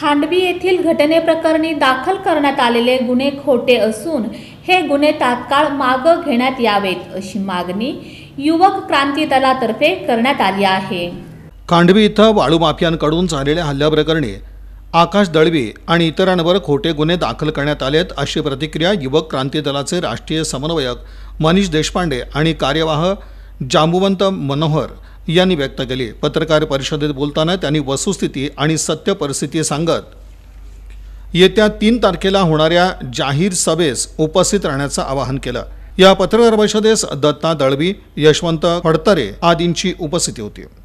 खांडवी येथील घटनेप्रकरणी दाखल करण्यात आलेले गुन्हे खोटे असून हे गुन्हे तात्काळ मागं घेण्यात यावेत अशी मागणी युवक क्रांती दलातर्फे करण्यात आली आहे खांडवी इथं वाळू माफियांकडून झालेल्या हल्ल्याप्रकरणी आकाश दळवी आणि इतरांवर खोटे गुन्हे दाखल करण्यात आलेत अशी प्रतिक्रिया युवक क्रांती दलाचे राष्ट्रीय समन्वयक मनीष देशपांडे आणि कार्यवाह जांबुवंत मनोहर यांनी व्यक्त केली पत्रकार परिषदेत बोलताना त्यांनी वस्तुस्थिती आणि सत्य परिस्थिती सांगत येत्या तीन तारखेला होणाऱ्या जाहीर सभेस उपस्थित राहण्याचं आवाहन केलं या पत्रकार परिषदेस दत्ता दळवी यशवंत फडतरे आदींची उपस्थिती होती